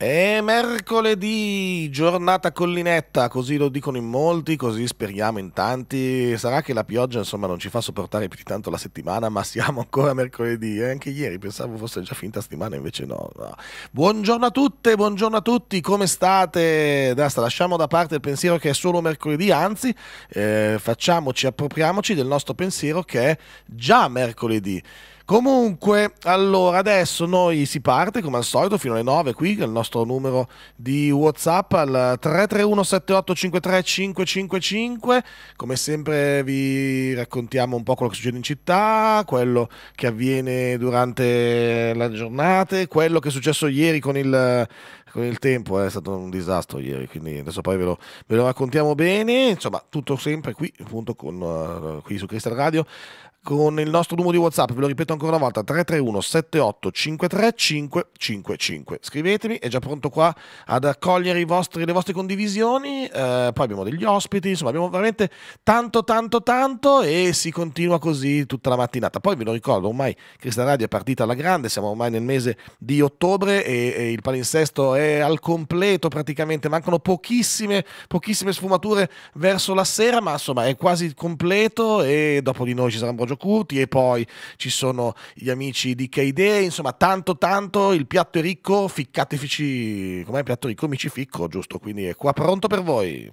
È mercoledì, giornata collinetta, così lo dicono in molti, così speriamo in tanti. Sarà che la pioggia insomma non ci fa sopportare più di tanto la settimana, ma siamo ancora mercoledì. Eh? Anche ieri pensavo fosse già finta settimana, invece no, no. Buongiorno a tutte, buongiorno a tutti, come state? Basta, lasciamo da parte il pensiero che è solo mercoledì, anzi eh, facciamoci, appropriamoci del nostro pensiero che è già mercoledì. Comunque, allora adesso noi si parte come al solito fino alle 9 qui, il nostro numero di WhatsApp al 331-7853-555. Come sempre vi raccontiamo un po' quello che succede in città, quello che avviene durante la giornata, quello che è successo ieri con il con il tempo eh, è stato un disastro ieri, quindi adesso poi ve lo, ve lo raccontiamo bene. Insomma, tutto sempre qui, appunto, con, uh, qui su Crystal Radio con il nostro numero di WhatsApp, ve lo ripeto ancora una volta, 331 78 53 555. Scrivetemi, è già pronto qua ad accogliere vostri, le vostre condivisioni, eh, poi abbiamo degli ospiti, insomma abbiamo veramente tanto tanto tanto e si continua così tutta la mattinata. Poi ve lo ricordo, ormai Cristian Radio è partita alla grande, siamo ormai nel mese di ottobre e, e il palinsesto è al completo praticamente, mancano pochissime, pochissime sfumature verso la sera, ma insomma è quasi completo e dopo di noi ci saranno un Giorgio Curti e poi ci sono gli amici di KD, insomma tanto tanto il piatto è ricco, ficcateci, com'è il piatto ricco? Mi ci ficco, giusto? Quindi è qua pronto per voi.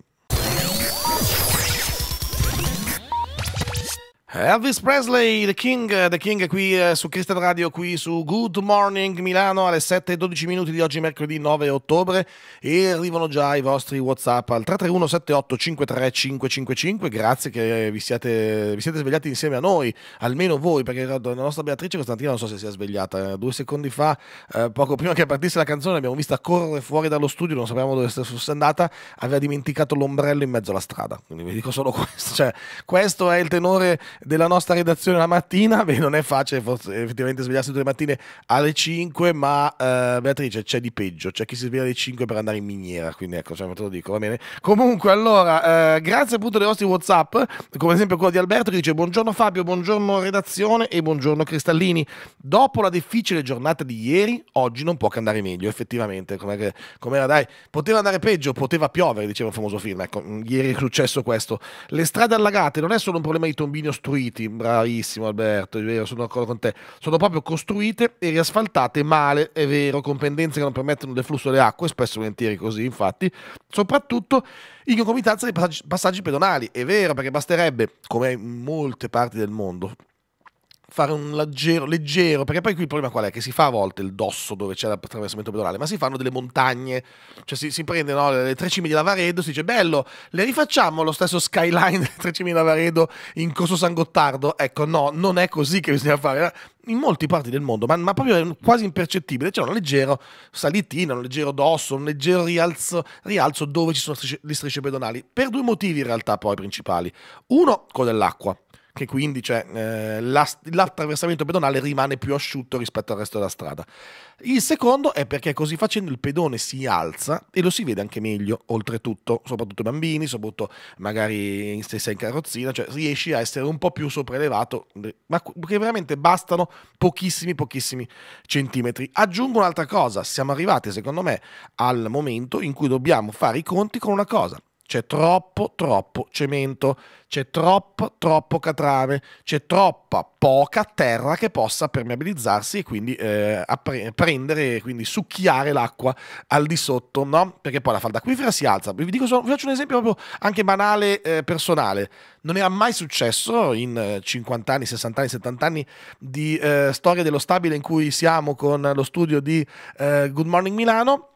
Eh, Elvis Presley, The King, eh, The King qui eh, su Christian Radio, qui su Good Morning Milano alle 7 e 12 minuti di oggi mercoledì 9 ottobre e arrivano già i vostri Whatsapp al 331 78 53555, grazie che vi siete, vi siete, svegliati insieme a noi, almeno voi, perché la nostra Beatrice Costantina non so se si è svegliata, due secondi fa, poco prima che partisse la canzone abbiamo vista correre fuori dallo studio, non sapevamo dove fosse andata, aveva dimenticato l'ombrello in mezzo alla strada, quindi vi dico solo questo, cioè questo è il tenore della nostra redazione la mattina, beh, non è facile forse, effettivamente svegliarsi tutte le mattine alle 5, ma eh, Beatrice c'è di peggio, c'è chi si sveglia alle 5 per andare in miniera, quindi ecco, cioè, te lo dico, va bene. Comunque, allora, eh, grazie appunto dei vostri Whatsapp, come esempio quello di Alberto che dice buongiorno Fabio, buongiorno redazione e buongiorno Cristallini. Dopo la difficile giornata di ieri, oggi non può che andare meglio, effettivamente, com'era, com'era dai, poteva andare peggio, poteva piovere, diceva il famoso film, ecco, ieri è successo questo. Le strade allagate non è solo un problema di tombino strutturato, costruiti, bravissimo Alberto, è vero, sono d'accordo con te, sono proprio costruite e riasfaltate male, è vero, con pendenze che non permettono del flusso delle acque, spesso volentieri così infatti, soprattutto in concomitanza dei passaggi, passaggi pedonali, è vero, perché basterebbe, come in molte parti del mondo, fare un leggero, leggero, perché poi qui il problema qual è? Che si fa a volte il dosso dove c'è l'attraversamento pedonale, ma si fanno delle montagne, cioè si, si prende no, le tre cime di Lavaredo, si dice bello, le rifacciamo lo stesso skyline delle tre cime di Lavaredo in Corso San Gottardo? Ecco no, non è così che bisogna fare, in molte parti del mondo, ma, ma proprio quasi impercettibile, c'è cioè un leggero salitina, un leggero dosso, un leggero rialzo, rialzo dove ci sono le strisce pedonali, per due motivi in realtà poi principali, uno quello dell'acqua, che quindi cioè, eh, l'attraversamento pedonale rimane più asciutto rispetto al resto della strada. Il secondo è perché così facendo il pedone si alza e lo si vede anche meglio, oltretutto, soprattutto i bambini, soprattutto magari se sei in carrozzina, cioè riesci a essere un po' più sopraelevato, eh, ma che veramente bastano pochissimi, pochissimi centimetri. Aggiungo un'altra cosa, siamo arrivati secondo me al momento in cui dobbiamo fare i conti con una cosa, c'è troppo, troppo cemento, c'è troppo, troppo catrame, c'è troppa, poca terra che possa permeabilizzarsi e quindi eh, appre- prendere, quindi succhiare l'acqua al di sotto, no? Perché poi la falda acquifera si alza. Vi, dico vi faccio un esempio proprio anche banale, eh, personale. Non era mai successo in 50 eh, anni, 60 anni, 70 anni di eh, storia dello stabile in cui siamo con lo studio di eh, Good Morning Milano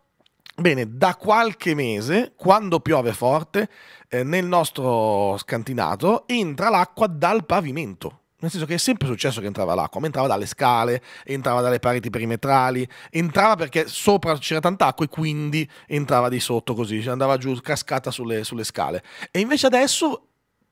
Bene, da qualche mese, quando piove forte, eh, nel nostro scantinato entra l'acqua dal pavimento. Nel senso che è sempre successo che entrava l'acqua, ma entrava dalle scale, entrava dalle pareti perimetrali, entrava perché sopra c'era tanta acqua e quindi entrava di sotto così, andava giù cascata sulle, sulle scale. E invece adesso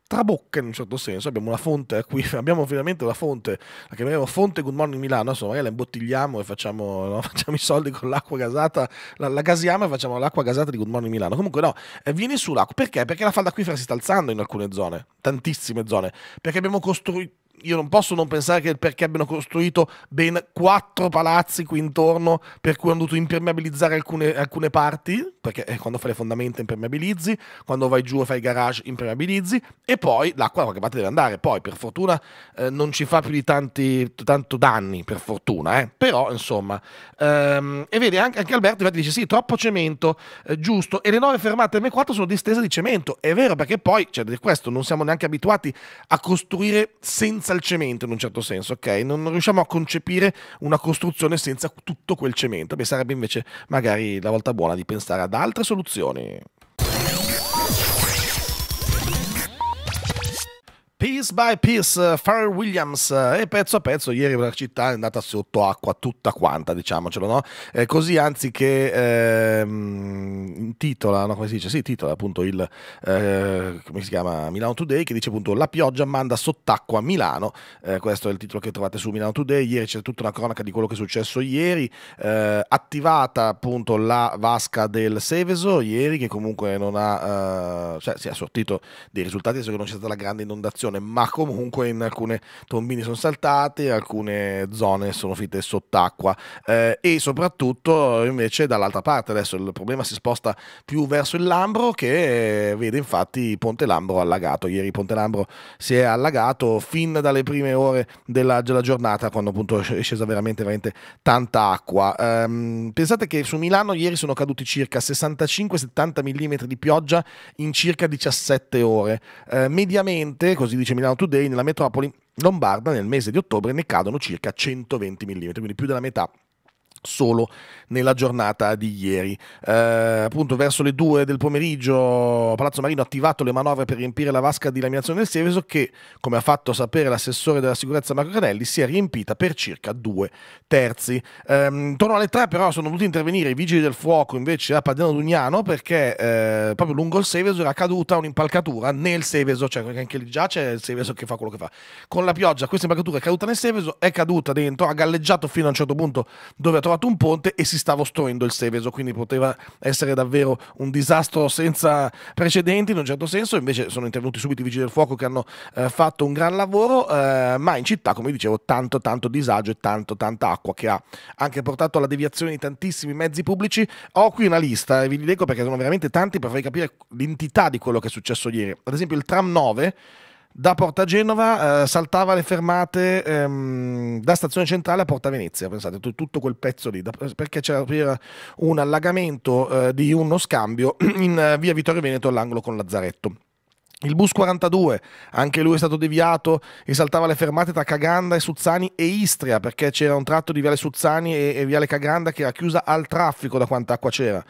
trabocca in un certo senso, abbiamo una fonte a cui abbiamo finalmente una fonte, la chiameremo fonte Good Morning Milano, insomma magari la imbottigliamo e facciamo, no? facciamo i soldi con l'acqua gasata, la, la, gasiamo e facciamo l'acqua gasata di Good Morning Milano. Comunque no, eh, vieni l'acqua perché? Perché la falda acquifera si sta alzando in alcune zone, tantissime zone, perché abbiamo costruito io non posso non pensare che perché abbiano costruito ben quattro palazzi qui intorno per cui hanno dovuto impermeabilizzare alcune, alcune parti, perché eh, quando fai le fondamenta impermeabilizzi, quando vai giù e fai il garage impermeabilizzi e poi l'acqua da qualche parte deve andare, poi per fortuna eh, non ci fa più di tanti, tanto danni, per fortuna, eh. però insomma, ehm, e vedi anche, anche Alberto infatti dice sì, troppo cemento, eh, giusto, e le nuove fermate M4 sono distese di cemento, è vero perché poi, cioè questo, non siamo neanche abituati a costruire senza senza il cemento in un certo senso, ok? Non, non riusciamo a concepire una costruzione senza tutto quel cemento. Beh, sarebbe invece magari la volta buona di pensare ad altre soluzioni. Piece by piece, eh, Pharrell Williams eh, e pezzo a pezzo ieri la città è andata sotto acqua tutta quanta, diciamocelo, no? Eh, così anziché ehm, intitola, no? come si dice? Sì, titola appunto il, eh, come si chiama? Milano Today che dice appunto la pioggia manda sott'acqua Milano, eh, questo è il titolo che trovate su Milano Today, ieri c'è tutta una cronaca di quello che è successo ieri, eh, attivata appunto la vasca del Seveso ieri che comunque non ha, cioè si è sortito dei risultati, adesso che non c'è stata la grande inondazione situazione, ma comunque in alcune tombini sono saltate, alcune zone sono finite sott'acqua eh, e soprattutto invece dall'altra parte adesso il problema si sposta più verso il Lambro che eh, vede infatti Ponte Lambro allagato. Ieri Ponte Lambro si è allagato fin dalle prime ore della, della giornata quando appunto è scesa veramente, veramente tanta acqua. Um, pensate che su Milano ieri sono caduti circa 65-70 mm di pioggia in circa 17 ore. Uh, mediamente, così dice Milano Today, nella metropoli lombarda nel mese di ottobre ne cadono circa 120 mm, quindi più della metà solo nella giornata di ieri. Eh, appunto verso le 2 del pomeriggio Palazzo Marino ha attivato le manovre per riempire la vasca di laminazione del Seveso che, come ha fatto sapere l'assessore della sicurezza Marco Canelli, si è riempita per circa due terzi. Eh, torno alle 3 però sono dovuti intervenire i vigili del fuoco invece a Padano Dugnano perché eh, proprio lungo il Seveso era caduta un'impalcatura nel Seveso, cioè anche lì già c'è il Seveso che fa quello che fa. Con la pioggia questa impalcatura è caduta nel Seveso, è caduta dentro, ha galleggiato fino a un certo punto dove ha trovato trovato un ponte e si stava ostruendo il Seveso, quindi poteva essere davvero un disastro senza precedenti in un certo senso, invece sono intervenuti subito i vigili del fuoco che hanno eh, fatto un gran lavoro, eh, ma in città, come dicevo, tanto tanto disagio e tanto tanta acqua che ha anche portato alla deviazione di tantissimi mezzi pubblici. Ho qui una lista e eh, vi leggo perché sono veramente tanti per farvi capire l'entità di quello che è successo ieri. Ad esempio il tram 9 da Porta Genova eh, saltava le fermate ehm, da Stazione Centrale a Porta Venezia, pensate, tutto quel pezzo lì, da, perché c'era un allagamento eh, di uno scambio in eh, via Vittorio Veneto all'angolo con Lazzaretto. Il bus 42, anche lui è stato deviato e saltava le fermate tra Caganda e Suzzani e Istria perché c'era un tratto di Viale Suzzani e, e Viale Caganda che era chiusa al traffico da quanta acqua c'era.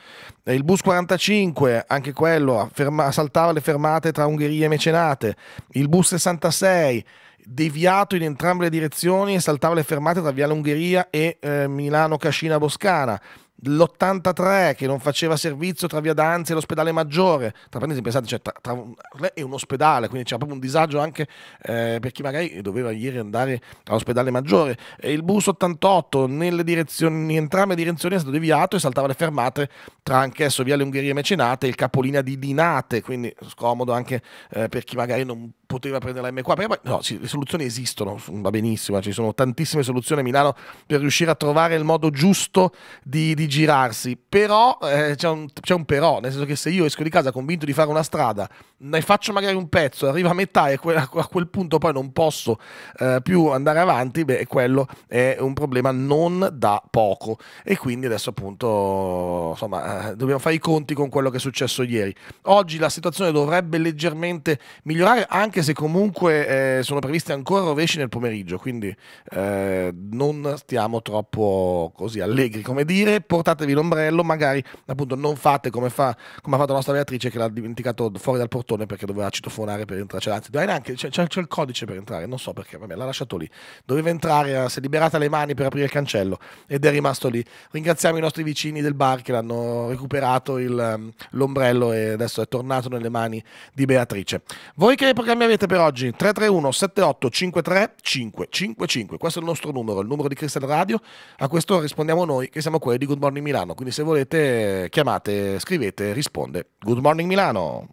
Il bus 45, anche quello, ferma, saltava le fermate tra Ungheria e Mecenate. Il bus 66, deviato in entrambe le direzioni e saltava le fermate tra Viale Ungheria e eh, Milano Cascina Boscana l'83 che non faceva servizio tra via Danzi e l'ospedale maggiore, tra parentesi pensate, cioè, tra, tra un, è un ospedale, quindi c'era proprio un disagio anche eh, per chi magari doveva ieri andare all'ospedale maggiore. E il bus 88 nelle direzioni, in entrambe le direzioni è stato deviato e saltava le fermate tra anch'esso via Le Ungherie Mecenate e il capolinea di Dinate, quindi scomodo anche eh, per chi magari non poteva prendere la M4. Perché poi, no, sì, le soluzioni esistono, mm, va benissimo, ci sono tantissime soluzioni a Milano per riuscire a trovare il modo giusto di, di girarsi, però eh, c'è, un, un, però, nel senso che se io esco di casa convinto di fare una strada, ne faccio magari un pezzo, arrivo a metà e que a quel punto poi non posso eh, più andare avanti, beh, quello è un problema non da poco. E quindi adesso appunto, insomma, eh, dobbiamo fare i conti con quello che è successo ieri. Oggi la situazione dovrebbe leggermente migliorare anche anche se comunque eh, sono previste ancora rovesci nel pomeriggio, quindi eh, non stiamo troppo così allegri, come dire, portatevi l'ombrello, magari appunto non fate come, fa, come ha fatto la nostra Beatrice che l'ha dimenticato fuori dal portone perché doveva citofonare per entrare, anzi, neanche, c'è, c'è, c'è, il codice per entrare, non so perché, vabbè, l'ha lasciato lì, doveva entrare, eh, si è liberata le mani per aprire il cancello ed è rimasto lì. Ringraziamo i nostri vicini del bar che l'hanno recuperato il, ehm, l'ombrello e adesso è tornato nelle mani di Beatrice. Voi che programmi avete per oggi? 331 78 53 555. Questo è il nostro numero, il numero di Crystal Radio. A questo rispondiamo noi, che siamo quelli di Good Morning Milano. Quindi se volete chiamate, scrivete, risponde. Good Morning Milano.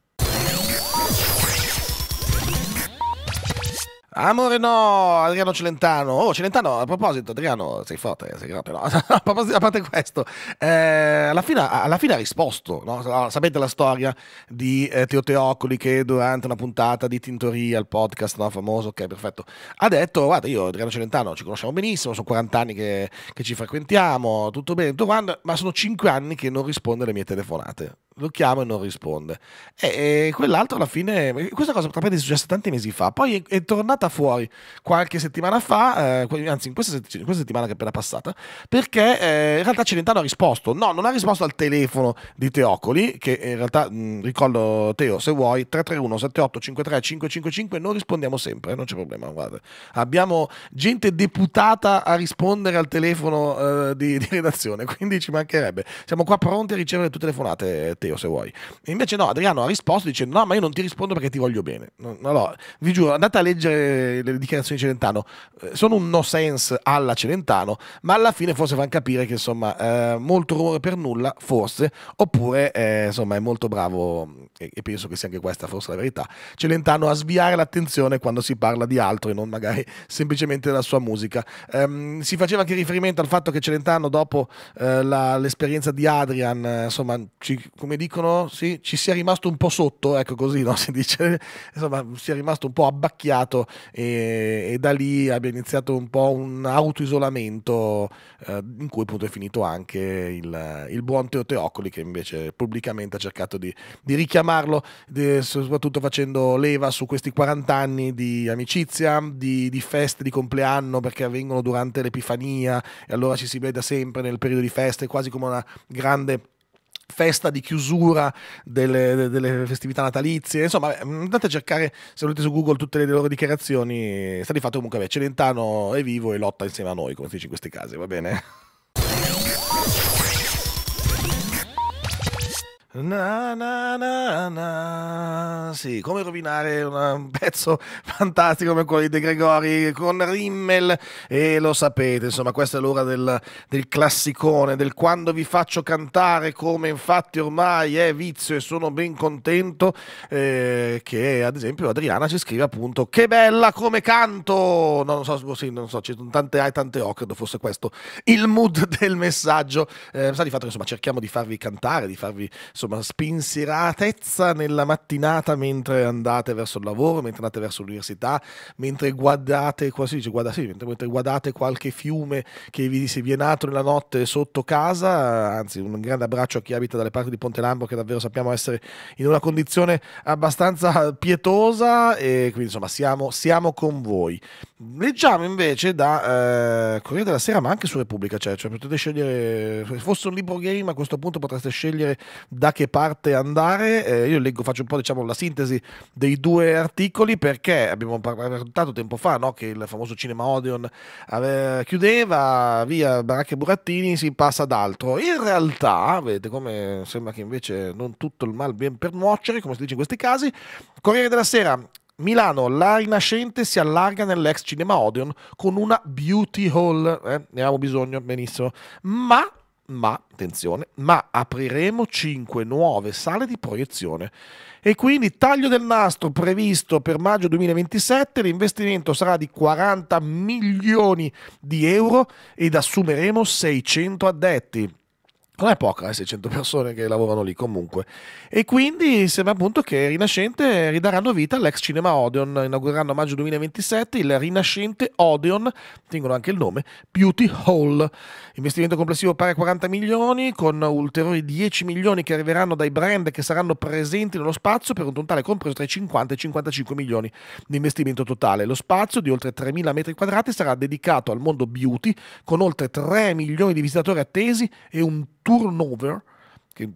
Amore no, Adriano Celentano. Oh, Celentano, a proposito, Adriano, sei forte, sei forte. No? a, a parte questo, eh, alla, fine, alla, fine, ha risposto. No? Sapete la storia di eh, Teo Teocoli che durante una puntata di Tintoria, il podcast no? famoso, ok, perfetto, ha detto, guarda, io Adriano Celentano ci conosciamo benissimo, sono 40 anni che, che ci frequentiamo, tutto bene, tutto quanto, ma sono 5 anni che non risponde alle mie telefonate lo chiamo e non risponde. E, e quell'altro alla fine, questa cosa tra l'altro è successa tanti mesi fa, poi è, è tornata fuori qualche settimana fa, eh, anzi in questa, sett- cioè, questa, settimana che è appena passata, perché eh, in realtà Celentano ha risposto, no, non ha risposto al telefono di Teocoli, che in realtà, mh, mm, ricordo Teo, se vuoi, 331 78 53 555, non rispondiamo sempre, eh, non c'è problema, guarda. Abbiamo gente deputata a rispondere al telefono eh, di, di redazione, quindi ci mancherebbe. Siamo qua pronti a ricevere tutte le telefonate. Matteo se vuoi. E invece no, Adriano ha risposto dicendo no, ma io non ti rispondo perché ti voglio bene. No, vi giuro, andate a leggere le dichiarazioni di Celentano, eh, sono un no sense alla Celentano, ma alla fine forse fanno capire che insomma eh, molto rumore per nulla, forse, oppure eh, insomma è molto bravo e, e, penso che sia anche questa forse la verità, Celentano a sviare l'attenzione quando si parla di altro e non magari semplicemente della sua musica. Um, si faceva anche riferimento al fatto che Celentano dopo eh, l'esperienza di Adrian, eh, insomma, ci, come come dicono, sì, ci sia rimasto un po' sotto, ecco così no? si dice, insomma, è rimasto un po' abbacchiato e, e da lì abbia iniziato un po' un autoisolamento eh, in cui appunto è finito anche il, il buon Teo Teocoli che invece pubblicamente ha cercato di, di richiamarlo, di, soprattutto facendo leva su questi 40 anni di amicizia, di, di feste di compleanno perché avvengono durante l'Epifania e allora ci si vede sempre nel periodo di feste, quasi come una grande festa di chiusura delle, delle festività natalizie. Insomma, eh, andate a cercare, se volete, su Google tutte le loro dichiarazioni. Sta di fatto comunque, beh, Celentano è vivo e lotta insieme a noi, come si dice in questi casi, va bene? Na, na, na, na. Sì, come rovinare un pezzo fantastico come quello di De Gregori con Rimmel e lo sapete, insomma, questa è l'ora del, del, classicone, del quando vi faccio cantare come infatti ormai è vizio e sono ben contento eh, che ad esempio Adriana ci scrive appunto che bella come canto, non so, sì, non so, ci sono tante A e tante O, credo fosse questo il mood del messaggio, eh, sa di fatto insomma cerchiamo di farvi cantare, di farvi... Insomma, insomma, spensieratezza nella mattinata mentre andate verso il lavoro, mentre andate verso l'università, mentre guardate, qua dice, guarda, sì, mentre, mentre guardate qualche fiume che vi, vi è nato nella notte sotto casa, anzi un grande abbraccio a chi abita dalle parti di Ponte Lambo che davvero sappiamo essere in una condizione abbastanza pietosa e quindi insomma siamo, siamo con voi. Leggiamo invece da eh, Corriere della Sera ma anche su Repubblica, cioè, cioè potete scegliere, se fosse un libro game a questo punto potreste scegliere da che parte andare. Eh, io leggo, faccio un po' diciamo, la sintesi dei due articoli perché abbiamo raccontato tempo fa no, che il famoso cinema Odeon ave- chiudeva via Baracche Burattini, si passa ad altro. In realtà, vedete come sembra che invece non tutto il mal ben per nuocere, come si dice in questi casi. Corriere della Sera Milano, la rinascente si allarga nell'ex cinema Odeon con una beauty hall, eh, ne avevamo bisogno, benissimo, ma ma, attenzione, ma apriremo 5 nuove sale di proiezione. E quindi taglio del nastro previsto per maggio 2027, l'investimento sarà di 40 milioni di euro ed assumeremo 600 addetti non è poca, 600 eh, persone che lavorano lì comunque. E quindi sembra appunto che Rinascente ridaranno vita all'ex cinema Odeon, inaugureranno a maggio 2027 il Rinascente Odeon, tengono anche il nome, Beauty Hall. Investimento complessivo pari a 40 milioni, con ulteriori 10 milioni che arriveranno dai brand che saranno presenti nello spazio per un totale compreso tra i 50 e i 55 milioni di investimento totale. Lo spazio di oltre 3.000 metri quadrati sarà dedicato al mondo beauty, con oltre 3 milioni di visitatori attesi e un turnover che,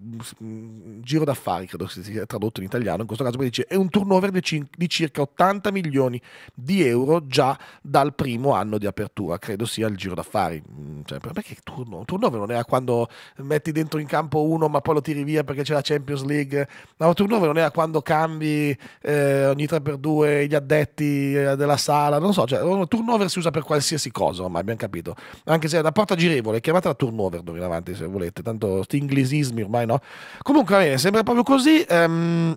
mm, giro d'affari, credo che sia tradotto in italiano, in questo caso poi dice è un turnover di, cin- di, circa 80 milioni di euro già dal primo anno di apertura, credo sia il giro d'affari. Mm, cioè, perché turno- turnover non era quando metti dentro in campo uno ma poi lo tiri via perché c'è la Champions League? No, turnover non era quando cambi eh, ogni 3x2 gli addetti eh, della sala, non so, cioè, turnover si usa per qualsiasi cosa ormai, abbiamo capito. Anche se è una porta girevole, chiamatela turnover d'ora in avanti se volete, tanto sti inglesismi ormai no. Comunque, eh, sembra proprio così. Ehm,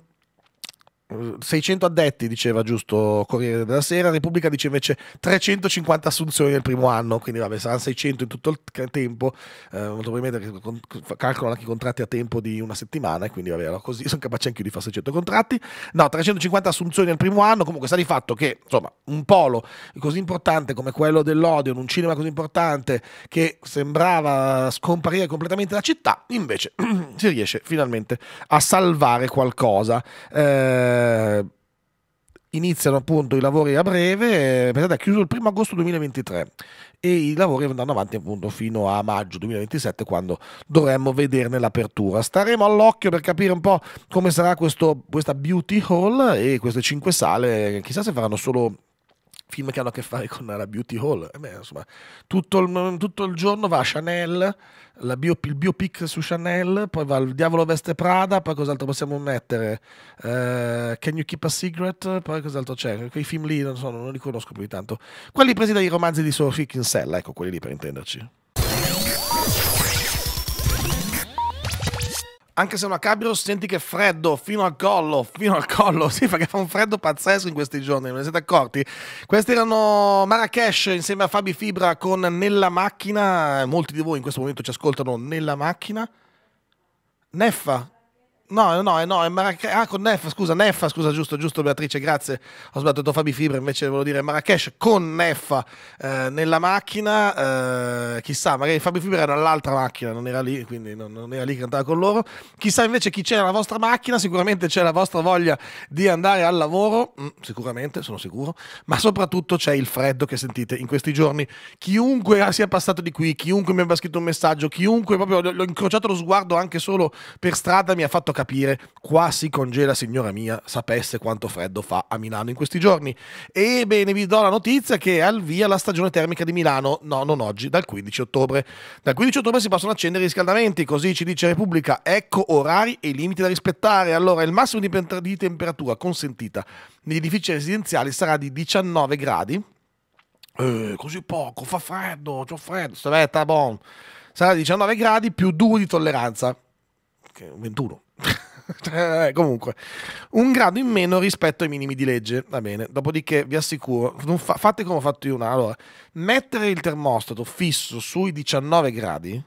600 addetti, diceva giusto Corriere della Sera, Repubblica dice invece 350 assunzioni nel primo anno, quindi vabbè, saranno 600 in tutto il tempo, eh, molto probabilmente calcolano anche i contratti a tempo di una settimana, e quindi vabbè, allora così sono capace anche io di fare 600 contratti. No, 350 assunzioni nel primo anno, comunque sta di fatto che, insomma, un polo così importante come quello dell'Odeon, un cinema così importante che sembrava scomparire completamente la città, invece si riesce finalmente a salvare qualcosa. Eh, eh, iniziano appunto i lavori a breve, eh, pensate, è chiuso il 1 agosto 2023 e i lavori andranno avanti appunto fino a maggio 2027 quando dovremmo vederne l'apertura. Staremo all'occhio per capire un po' come sarà questo, questa beauty hall e queste cinque sale, eh, chissà se faranno solo film che hanno a che fare con la beauty hall. Eh beh, insomma, tutto, il, tutto, il, giorno va a Chanel, bio, il biopic su Chanel, poi va il diavolo veste Prada, poi cos'altro possiamo mettere? Uh, Can you keep a secret? Poi cos'altro c'è? Quei film lì non, so, non li conosco più di tanto. Quelli presi dai romanzi di Sophie Kinsella, ecco quelli lì per intenderci. anche se una cabrio senti che è freddo fino al collo, fino al collo, sì perché fa un freddo pazzesco in questi giorni, non ne siete accorti? Questi erano Marrakesh insieme a Fabi Fibra con Nella Macchina, molti di voi in questo momento ci ascoltano Nella Macchina, Neffa, No, no, no, è Marrakesh. Ah, con Neffa, scusa, Neffa, scusa, giusto, giusto, Beatrice, grazie. Ho sbagliato Fabi Fibra, invece volevo dire Marrakesh con Neffa eh, nella macchina. Eh, chissà, magari Fabi Fibra era all'altra macchina, non era lì, quindi non, non era lì che andava con loro. Chissà invece chi c'è nella vostra macchina, sicuramente c'è la vostra voglia di andare al lavoro, mm, sicuramente, sono sicuro, ma soprattutto c'è il freddo che sentite in questi giorni. Chiunque sia passato di qui, chiunque mi abbia scritto un messaggio, chiunque proprio l'ho incrociato lo sguardo anche solo per strada mi ha fatto capire capire, qua si congela signora mia, sapesse quanto freddo fa a Milano in questi giorni. Ebbene, vi do la notizia che è al via la stagione termica di Milano, no, non oggi, dal 15 ottobre. Dal 15 ottobre si possono accendere i riscaldamenti, così ci dice Repubblica, ecco orari e limiti da rispettare. Allora, il massimo di temperatura consentita negli edifici residenziali sarà di 19 gradi. Eh, così poco, fa freddo, c'ho freddo, stavetta, bon. Sarà 19 gradi più 2 di tolleranza. 21. Eh, comunque, un grado in meno rispetto ai minimi di legge. Va bene, dopodiché vi assicuro, fa, fate come ho fatto io una. Allora, mettere il termostato fisso sui 19 gradi,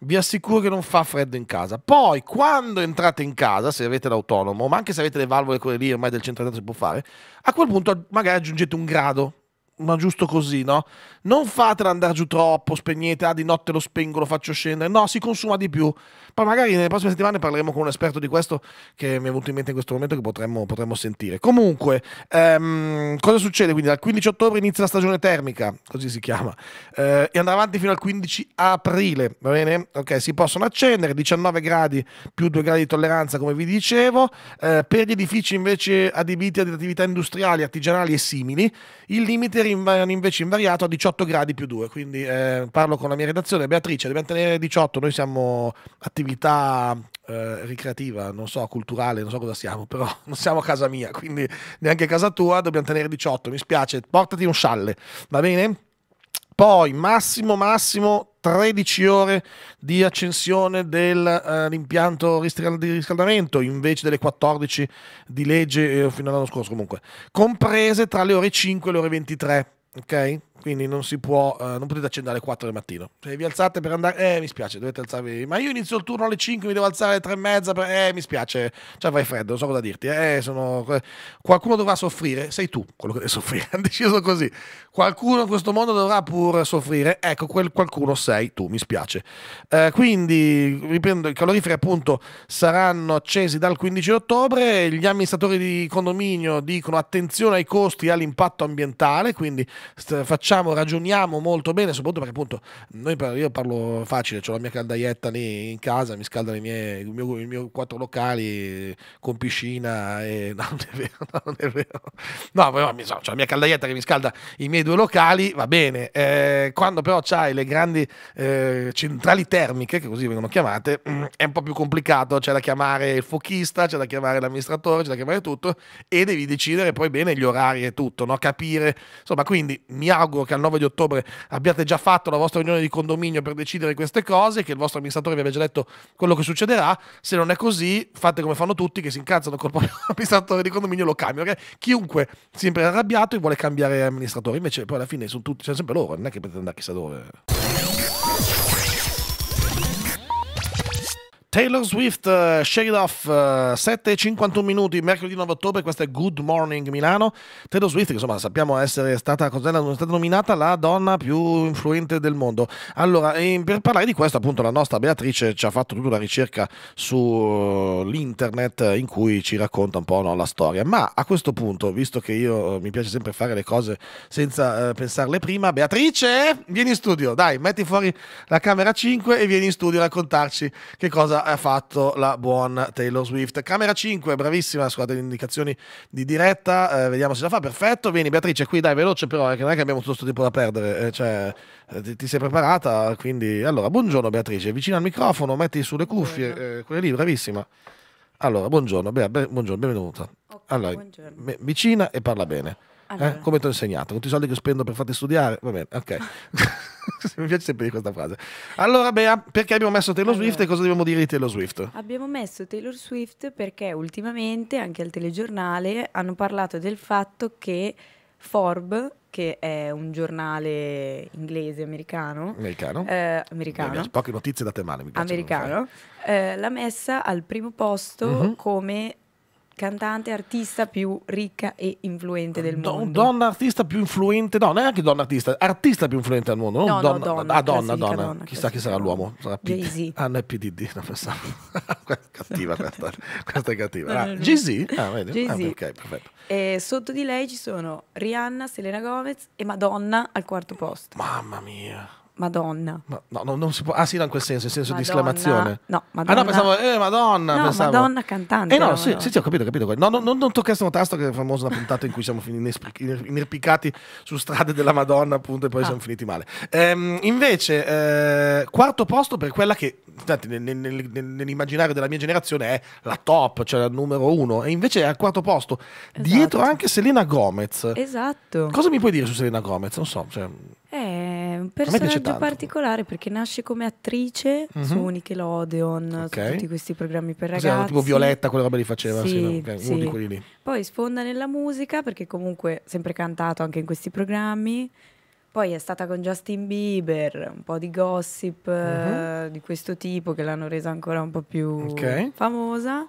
vi assicuro che non fa freddo in casa. Poi, quando entrate in casa, se avete l'autonomo, ma anche se avete le valvole quelle lì ormai del centro si può fare, a quel punto magari aggiungete un grado ma giusto così, no? Non fatela andare giù troppo, spegnete, ah, di notte lo spengo, lo faccio scendere. No, si consuma di più. Poi magari nelle prossime settimane parleremo con un esperto di questo che mi è venuto in mente in questo momento che potremmo, potremmo sentire. Comunque, ehm, cosa succede? Quindi dal 15 ottobre inizia la stagione termica, così si chiama, eh, e andrà avanti fino al 15 aprile, va bene? Ok, si possono accendere, 19 gradi più 2 gradi di tolleranza, come vi dicevo. Eh, per gli edifici invece adibiti ad attività industriali, artigianali e simili, il limite invece invariato a 18 gradi più 2, quindi eh, parlo con la mia redazione, Beatrice, dobbiamo tenere 18, noi siamo attività eh, ricreativa, non so, culturale, non so cosa siamo, però non siamo a casa mia, quindi neanche a casa tua, dobbiamo tenere 18, mi spiace, portati un scialle, va bene? Poi Massimo Massimo 13 ore di accensione dell'impianto eh, uh, di riscaldamento invece delle 14 di legge eh, fino all'anno scorso comunque, comprese tra le ore 5 e le ore 23, ok? Quindi non si può, eh, non potete accendere alle 4 del mattino. Se vi alzate per andare, eh, mi spiace, dovete alzarvi. Ma io inizio il turno alle 5, mi devo alzare alle 3 e mezza, per... eh, mi spiace. Cioè, fai freddo, non so cosa dirti. Eh, sono... Qualcuno dovrà soffrire, sei tu quello che deve soffrire, hanno deciso così. Qualcuno in questo mondo dovrà pur soffrire, ecco, quel qualcuno sei tu, mi spiace. Eh, quindi, riprendo, i caloriferi appunto saranno accesi dal 15 ottobre, gli amministratori di condominio dicono attenzione ai costi e all'impatto ambientale, quindi facciamo facciamo, ragioniamo molto bene, soprattutto perché appunto noi, io parlo facile, ho la mia caldaietta lì in casa, mi scaldano i miei il, mio, quattro locali con piscina e no, non è vero, non è vero. No, però mi so, ho la mia caldaietta che mi scalda i miei due locali, va bene. Eh, quando però c'hai le grandi eh, centrali termiche, che così vengono chiamate, mm, è un po' più complicato, c'è da chiamare il fuochista, c'è da chiamare l'amministratore, c'è da chiamare tutto e devi decidere poi bene gli orari e tutto, no? capire. Insomma, quindi mi auguro auguro che al 9 di ottobre abbiate già fatto la vostra riunione di condominio per decidere queste cose, che il vostro amministratore vi abbia già detto quello che succederà. Se non è così, fate come fanno tutti che si incazzano col proprio amministratore di condominio e lo cambiano. Chiunque sempre arrabbiato e vuole cambiare amministratore, invece poi alla fine sono tutti, sono sempre loro, non è che potete andare chissà dove. Taylor Swift, uh, eh, Shade Off, uh, eh, 7.51 minuti, mercoledì 9 ottobre, questo è Good Morning Milano. Taylor Swift, insomma sappiamo essere stata, è stata nominata la donna più influente del mondo. Allora, ehm, per parlare di questo, appunto, la nostra Beatrice ci ha fatto tutta una ricerca sull'internet eh, in cui ci racconta un po' no, la storia. Ma a questo punto, visto che io mi piace sempre fare le cose senza eh, pensarle prima, Beatrice, vieni in studio, dai, metti fuori la camera 5 e vieni in studio a raccontarci che cosa ha fatto la buona Taylor Swift. Camera 5, bravissima, scusate le indicazioni di diretta, eh, vediamo se la fa, perfetto, vieni Beatrice qui, dai veloce però, eh, che non è che abbiamo tutto questo tempo da perdere, eh, cioè, eh, ti, ti, sei preparata, quindi allora, buongiorno Beatrice, vicino al microfono, metti sulle cuffie, eh, quelle lì, bravissima. Allora, buongiorno, Bea, be- buongiorno benvenuta. Okay, allora, buongiorno. vicina e parla bene. Allora. Eh? Come ti ho insegnato? Con Tutti i soldi che spendo per farti studiare? Va bene, ok. mi piace sempre di questa frase. Allora, Bea, perché abbiamo messo Taylor allora. Swift e cosa dobbiamo dire di Taylor Swift? Abbiamo messo Taylor Swift perché ultimamente anche al telegiornale hanno parlato del fatto che Forbes che è un giornale inglese americano. Americano. Eh, americano. Poche notizie date male. Mi piacciono, americano. Eh, l'ha messa al primo posto uh mhm. -huh. come cantante artista più ricca e influente del mondo. donna artista più influente, no, neanche donna artista, artista più influente al mondo. No, donna, no, donna, ah, donna, donna. donna Chissà chi sarà l'uomo. Sarà Jay-Z. Ah, non è PDD, no, pensavo. cattiva questa, questa è cattiva. Ah, Jay-Z? Ah, vedi? Jay-Z. Ah, ok, perfetto. E sotto di lei ci sono Rihanna, Selena Gomez e Madonna al quarto posto. Mamma mia. Madonna. Ma, no, no, non si può. Ah, sì, no, in quel senso, in senso di esclamazione. No, Madonna. Ah, no, pensavo, eh, Madonna. No, pensavo. Madonna cantante. Eh, no, sì, sì, sì, ho capito, ho capito. No, no, non, non toccassero tasto, che è famosa una puntata in cui siamo finiti inerpicati su strade della Madonna, appunto, e poi ah. siamo finiti male. Ehm, invece, eh, quarto posto per quella che, senti, nel, nel, nell'immaginario della mia generazione è la top, cioè la numero uno, e invece è al quarto posto, esatto. dietro anche Selena Gomez. Esatto. Cosa mi puoi dire su Selena Gomez? Non so, cioè... Eh, è un personaggio particolare perché nasce come attrice mm-hmm. su Nickelodeon, okay. su tutti questi programmi per ragazzi. Cos'era, tipo Violetta, quella roba li faceva, sì, sì, no? okay, sì. uno di quelli lì. Poi sfonda nella musica perché comunque sempre cantato anche in questi programmi. Poi è stata con Justin Bieber, un po' di gossip mm-hmm. uh, di questo tipo che l'hanno resa ancora un po' più okay. famosa.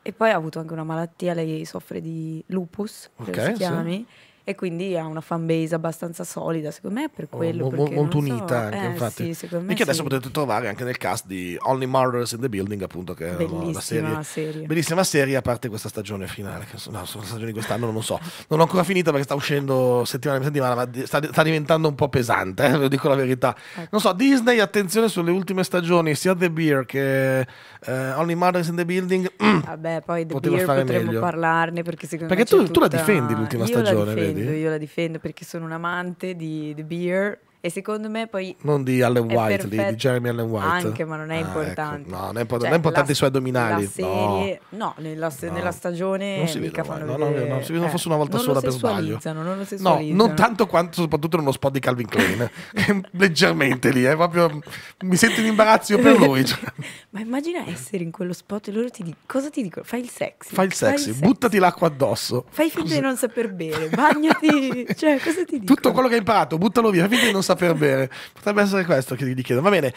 E poi ha avuto anche una malattia, lei soffre di lupus, okay, si chiami. Sì e quindi ha una fanbase abbastanza solida, secondo me, per oh, quello. Oh, mo, molto unita so. anche, eh, infatti. Sì, e che adesso sì. potete trovare anche nel cast di Only Murders in the Building, appunto, che bellissima è una serie, serie, Bellissima serie, a parte questa stagione finale, che no, la stagione di quest'anno non lo so. Non l'ho ancora finita perché sta uscendo settimana per settimana, ma sta, sta diventando un po' pesante, eh, lo dico la verità. Ecco. Non so, Disney, attenzione sulle ultime stagioni, sia The Beer che uh, Only Murders in the Building. Vabbè, poi The Beer potremmo meglio. parlarne perché secondo perché me... Perché tu, tutta... tu la difendi l'ultima Io stagione, la difendo, esempio, io la difendo perché sono un amante di The Beer, e secondo me poi... Non di Allen White, perfetto, di Jeremy Allen White. Anche, ma non è ah, ecco. importante. Ecco. No, non è, import- cioè, non è importante la, i suoi addominali. La serie, no, no, nella, no. nella, stagione non si vede fanno no, no, no, se eh. fosse una volta sola per sbaglio. Non lo No, non tanto quanto soprattutto nello spot di Calvin Klein, leggermente lì, è proprio mi sento in imbarazzo per lui. Cioè. ma immagina essere in quello spot e loro ti dicono, cosa ti dicono? Fai il sexy. Fai il sexy, fai buttati sexy. l'acqua addosso. Fai finta di non saper bere, bagnati, cioè cosa ti dico? Tutto quello che hai imparato, buttalo via, fai finta di non saper per bere. Potrebbe essere questo che gli chiedo. Va bene.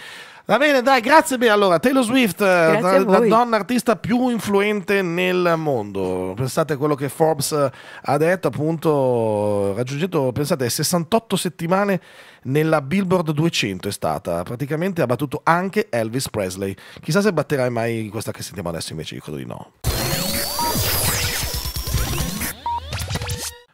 Va bene, dai, grazie. Beh, allora, Taylor Swift, la, eh, la, donna artista più influente nel mondo. Pensate a quello che Forbes ha detto, appunto, raggiungendo, pensate, 68 settimane nella Billboard 200 è stata. Praticamente ha battuto anche Elvis Presley. Chissà se batterai mai questa che sentiamo adesso, invece, io credo di no.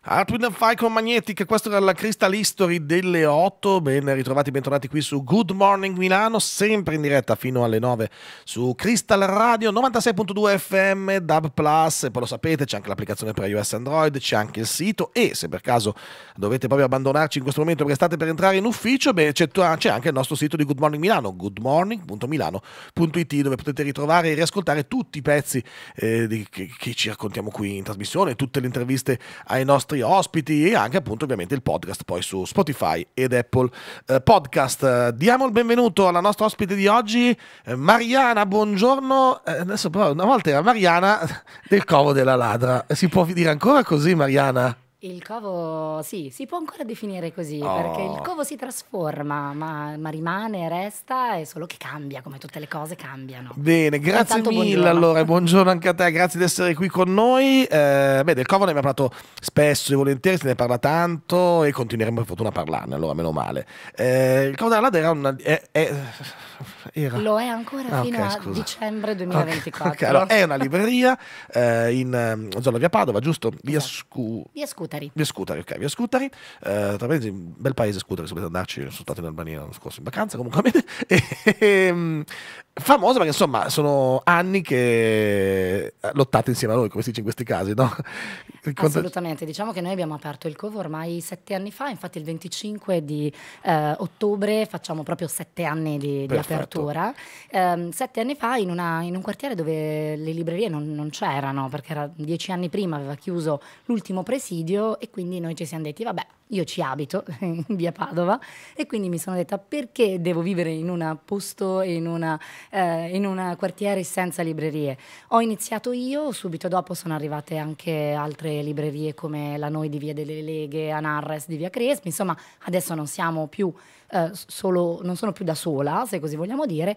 Artwin Fai con Magnetic, questo era la Crystal History delle 8, ben ritrovati, bentornati qui su Good Morning Milano, sempre in diretta fino alle 9 su Crystal Radio 96.2 FM, Dub Plus, poi lo sapete c'è anche l'applicazione per iOS Android, c'è anche il sito e se per caso dovete proprio abbandonarci in questo momento perché state per entrare in ufficio, beh, c'è, c'è anche il nostro sito di Good Morning Milano, goodmorning.milano.it dove potete ritrovare e riascoltare tutti i pezzi eh, di, che, che ci raccontiamo qui in trasmissione, tutte le interviste ai nostri nostri ospiti e anche appunto ovviamente il podcast poi su Spotify ed Apple eh, Podcast. Eh, diamo il benvenuto alla nostra ospite di oggi, eh, Mariana, buongiorno. adesso però una volta era Mariana del covo della ladra, si può dire ancora così Mariana? Il covo, sì, si può ancora definire così, oh. perché il oh. covo si trasforma, ma, ma, rimane, resta, è solo che cambia, come tutte le cose cambiano. Bene, grazie mille buongiorno. allora, buongiorno anche a te, grazie di essere qui con noi. Eh, beh, del covo ne abbiamo parlato spesso e volentieri, se ne parla tanto e continueremo per fortuna a parlarne, allora meno male. Eh, il covo della Lada era una... Eh, era. Lo è ancora ah, fino okay, a scusa. dicembre 2024. Okay, okay. Allora, è una libreria eh, in eh, zona via Padova, giusto? Via, esatto. Scu... via Scuta. Scutari. Via Scutari, ok, via Scutari. Eh, tra parentesi, bel paese Scutari, sapete andarci, sono stato in Albania l'anno scorso in vacanza comunque. e, e, ehm, Famosa perché insomma sono anni che eh, lottate insieme a noi, come si dice in questi casi, no? Assolutamente, diciamo che noi abbiamo aperto il covo ormai sette anni fa, infatti il 25 di eh, ottobre facciamo proprio sette anni di, di apertura. Eh, sette anni fa in, una, in, un quartiere dove le librerie non, non c'erano, perché era dieci anni prima, aveva chiuso l'ultimo presidio e quindi noi ci siamo detti vabbè io ci abito in via Padova e quindi mi sono detta perché devo vivere in un posto, in un eh, quartiere senza librerie. Ho iniziato io, subito dopo sono arrivate anche altre librerie come la Noi di Via delle Leghe, Anarres di Via Crespi, insomma adesso non siamo più eh, solo, non sono più da sola se così vogliamo dire,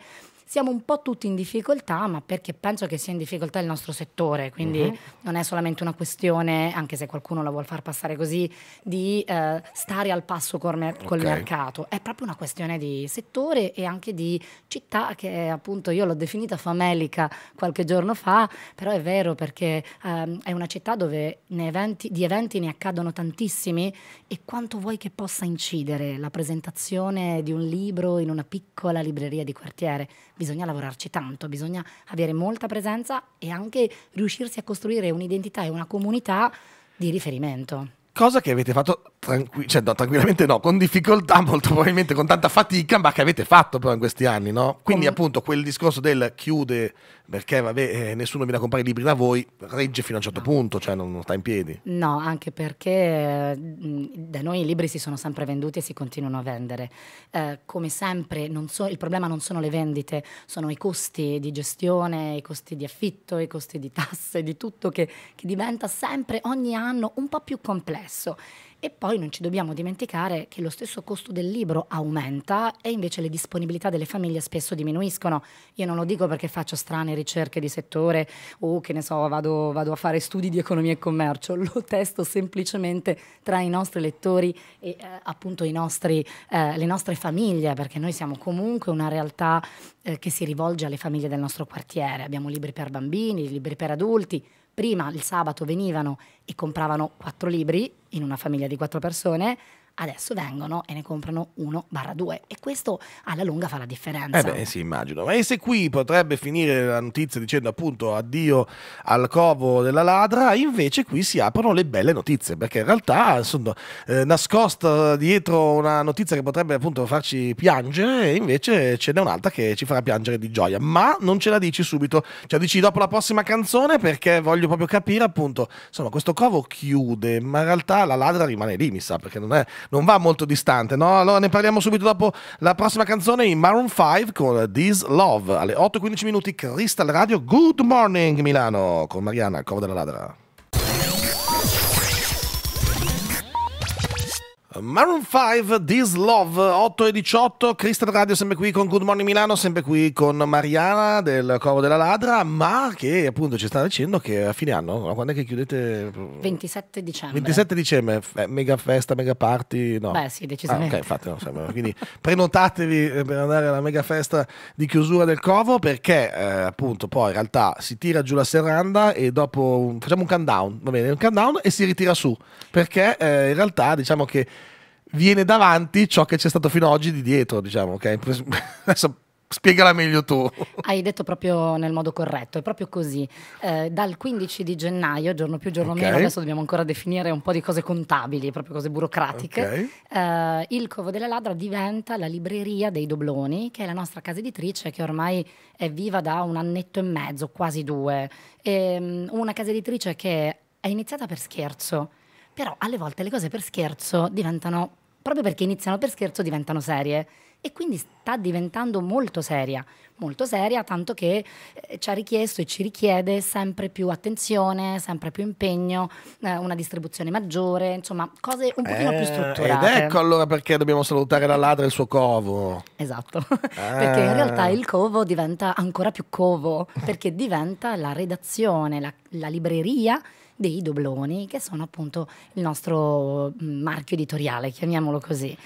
siamo un po' tutti in difficoltà, ma perché penso che sia in difficoltà il nostro settore, quindi mm -hmm. non è solamente una questione, anche se qualcuno la vuol far passare così, di eh, stare al passo col, mer okay. mercato, è proprio una questione di settore e anche di città che appunto io l'ho definita famelica qualche giorno fa, però è vero perché ehm, è una città dove eventi, di eventi ne accadono tantissimi e quanto vuoi che possa incidere la presentazione di un libro in una piccola libreria di quartiere? bisogna lavorarci tanto, bisogna avere molta presenza e anche riuscirsi a costruire un'identità e una comunità di riferimento cosa che avete fatto tranqui- cioè, no, tranquillamente no, con difficoltà, molto probabilmente con tanta fatica, ma che avete fatto però in questi anni, no? Quindi mm. appunto quel discorso del chiude perché vabbè, eh, nessuno viene a comprare i libri da voi, regge fino a un certo punto, cioè non, non sta in piedi. No, anche perché eh, da noi i libri si sono sempre venduti e si continuano a vendere. Eh, come sempre, so, il problema non sono le vendite, sono i costi di gestione, i costi di affitto, i costi di tasse, di tutto che, che diventa sempre ogni anno un po' più complesso. E poi non ci dobbiamo dimenticare che lo stesso costo del libro aumenta e invece le disponibilità delle famiglie spesso diminuiscono. Io non lo dico perché faccio strane ricerche di settore o che ne so, vado, vado a fare studi di economia e commercio, lo testo semplicemente tra i nostri lettori e eh, appunto nostri, eh, le nostre famiglie, perché noi siamo comunque una realtà eh, che si rivolge alle famiglie del nostro quartiere. Abbiamo libri per bambini, libri per adulti, prima il sabato venivano e compravano quattro libri in una famiglia di quattro persone, adesso vengono e ne comprano uno barra due e questo alla lunga fa la differenza. Eh beh, sì, immagino. Ma e se qui potrebbe finire la notizia dicendo appunto addio al covo della ladra, invece qui si aprono le belle notizie, perché in realtà insomma, eh, nascosta dietro una notizia che potrebbe appunto farci piangere, invece ce n'è un'altra che ci farà piangere di gioia, ma non ce la dici subito, ce cioè, la dici dopo la prossima canzone perché voglio proprio capire appunto, insomma, questo covo chiude, ma in realtà la ladra rimane lì, mi sa, perché non è non va molto distante, no? Allora ne parliamo subito dopo la prossima canzone in Maroon 5 con This Love alle 8.15 minuti Crystal Radio Good Morning Milano con Mariana Corda della Ladra. Maroon 5, This Love, 8 e 18, Cristian Radio sempre qui con Good Morning Milano, sempre qui con Mariana del Covo della Ladra, ma che appunto ci sta dicendo che a fine anno, quando è che chiudete? 27 dicembre. 27 dicembre, eh, mega festa, mega party, no? Beh sì, decisamente. Ah, ok, infatti, no, sembra. quindi prenotatevi eh, per andare alla mega festa di chiusura del Covo perché eh, appunto poi in realtà si tira giù la serranda e dopo un, facciamo un countdown, va bene, un countdown e si ritira su perché eh, in realtà diciamo che viene davanti ciò che c'è stato fino ad oggi di dietro, diciamo, ok? Adesso Spiegala meglio tu. Hai detto proprio nel modo corretto, è proprio così. Eh, dal 15 di gennaio, giorno più giorno okay. meno, adesso dobbiamo ancora definire un po' di cose contabili, proprio cose burocratiche, okay. eh, il Covo della Ladra diventa la libreria dei Dobloni, che è la nostra casa editrice che ormai è viva da un annetto e mezzo, quasi due. E, um, una casa editrice che è iniziata per scherzo però alle volte le cose per scherzo diventano, proprio perché iniziano per scherzo, diventano serie. E quindi sta diventando molto seria, molto seria, tanto che eh, ci ha richiesto e ci richiede sempre più attenzione, sempre più impegno, eh, una distribuzione maggiore, insomma, cose un pochino eh, più strutturate. Ed ecco allora perché dobbiamo salutare la ladra e il suo covo. Esatto, ah. perché in ah. realtà il covo diventa ancora più covo, perché diventa la redazione, la, la libreria dei dobloni, che sono appunto il nostro mm, marchio editoriale, chiamiamolo così